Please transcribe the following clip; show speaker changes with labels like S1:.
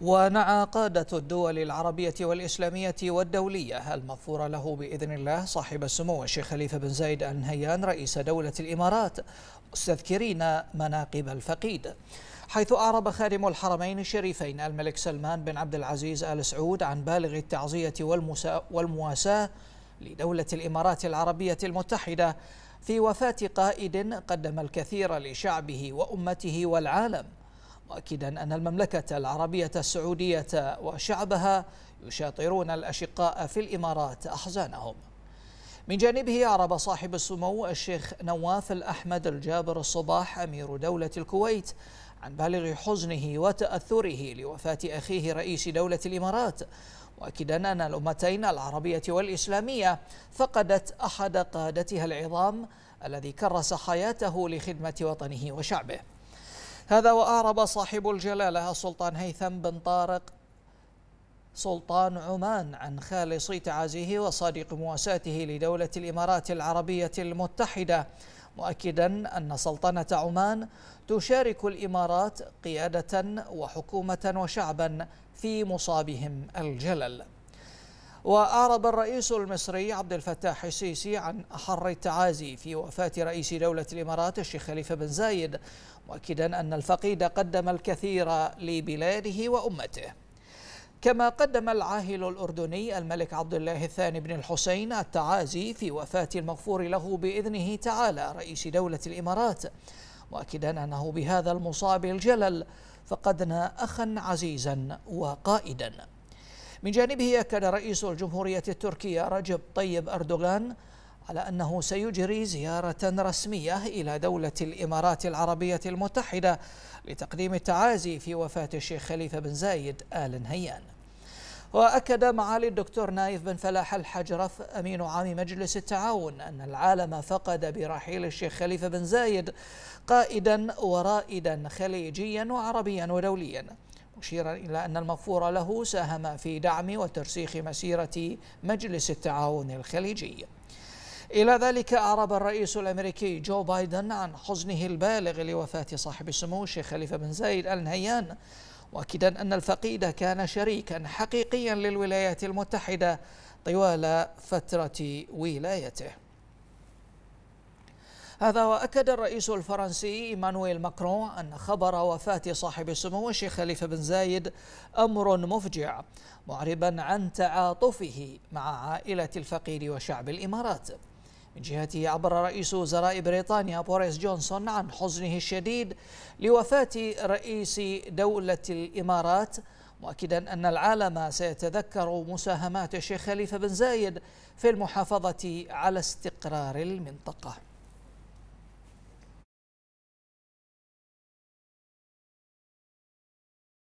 S1: ونعى قادة الدول العربية والإسلامية والدولية المغفور له بإذن الله صاحب السمو الشيخ خليفة بن زايد النهيان رئيس دولة الإمارات مستذكرين مناقب الفقيد حيث أعرب خادم الحرمين الشريفين الملك سلمان بن عبد العزيز آل سعود عن بالغ التعزية والمواساة لدولة الإمارات العربية المتحدة في وفاة قائد قدم الكثير لشعبه وأمته والعالم مؤكدا أن المملكة العربية السعودية وشعبها يشاطرون الأشقاء في الإمارات أحزانهم من جانبه أعرب صاحب السمو الشيخ نواف الأحمد الجابر الصباح أمير دولة الكويت عن بالغ حزنه وتأثره لوفاة أخيه رئيس دولة الإمارات مؤكدا أن الأمتين العربية والإسلامية فقدت أحد قادتها العظام الذي كرس حياته لخدمة وطنه وشعبه هذا وأعرب صاحب الجلالة السلطان هيثم بن طارق سلطان عمان عن خالص تعازيه وصادق مواساته لدولة الإمارات العربية المتحدة مؤكدا أن سلطنة عمان تشارك الإمارات قيادة وحكومة وشعبا في مصابهم الجلل وأعرب الرئيس المصري عبد الفتاح السيسي عن أحر التعازي في وفاة رئيس دولة الإمارات الشيخ خليفة بن زايد مؤكدا أن الفقيد قدم الكثير لبلاده وأمته كما قدم العاهل الأردني الملك عبد الله الثاني بن الحسين التعازي في وفاة المغفور له بإذنه تعالى رئيس دولة الإمارات مؤكدا أنه بهذا المصاب الجلل فقدنا أخا عزيزا وقائدا من جانبه أكد رئيس الجمهورية التركية رجب طيب أردوغان على أنه سيجري زيارة رسمية إلى دولة الإمارات العربية المتحدة لتقديم التعازي في وفاة الشيخ خليفة بن زايد آل نهيان وأكد معالي الدكتور نايف بن فلاح الحجرف أمين عام مجلس التعاون أن العالم فقد برحيل الشيخ خليفة بن زايد قائدا ورائدا خليجيا وعربيا ودوليا مشيرا إلى أن المغفور له ساهم في دعم وترسيخ مسيرة مجلس التعاون الخليجي إلى ذلك أعرب الرئيس الأمريكي جو بايدن عن حزنه البالغ لوفاة صاحب السمو الشيخ خليفة بن زايد آل نهيان مؤكدا أن الفقيد كان شريكا حقيقيا للولايات المتحدة طوال فترة ولايته هذا وأكد الرئيس الفرنسي إيمانويل ماكرون أن خبر وفاة صاحب السمو الشيخ خليفة بن زايد أمر مفجع معربا عن تعاطفه مع عائلة الفقير وشعب الإمارات من جهته عبر رئيس وزراء بريطانيا بوريس جونسون عن حزنه الشديد لوفاة رئيس دولة الإمارات مؤكدا أن العالم سيتذكر مساهمات الشيخ خليفة بن زايد في المحافظة على استقرار المنطقة